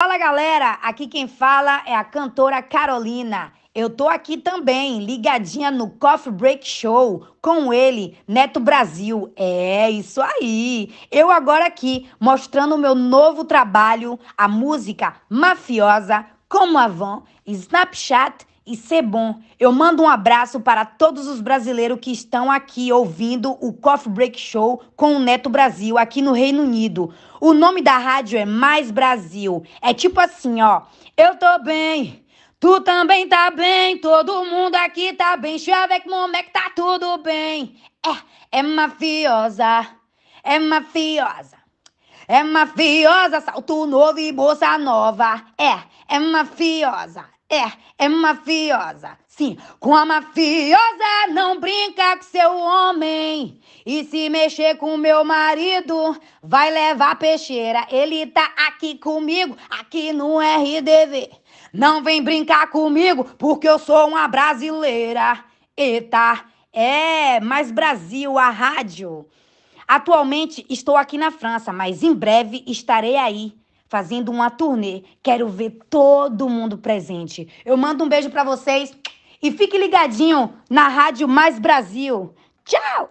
Fala galera, aqui quem fala é a cantora Carolina. Eu tô aqui também, ligadinha no Coffee Break Show com ele, Neto Brasil. É isso aí. Eu agora aqui mostrando o meu novo trabalho, a música Mafiosa com Avon, Snapchat e ser bom. Eu mando um abraço para todos os brasileiros que estão aqui ouvindo o Coffee Break Show com o Neto Brasil aqui no Reino Unido. O nome da rádio é Mais Brasil. É tipo assim, ó. Eu tô bem. Tu também tá bem, todo mundo aqui tá bem. como é que tá tudo bem. É, é mafiosa. É mafiosa. É mafiosa, salto novo e bolsa nova. É, é mafiosa. É, é mafiosa. Sim, com a mafiosa não brinca com seu homem. E se mexer com meu marido, vai levar peixeira. Ele tá aqui comigo, aqui no RDV. Não vem brincar comigo, porque eu sou uma brasileira. Eita, é, mais Brasil, a rádio. Atualmente estou aqui na França, mas em breve estarei aí fazendo uma turnê. Quero ver todo mundo presente. Eu mando um beijo para vocês e fique ligadinho na Rádio Mais Brasil. Tchau!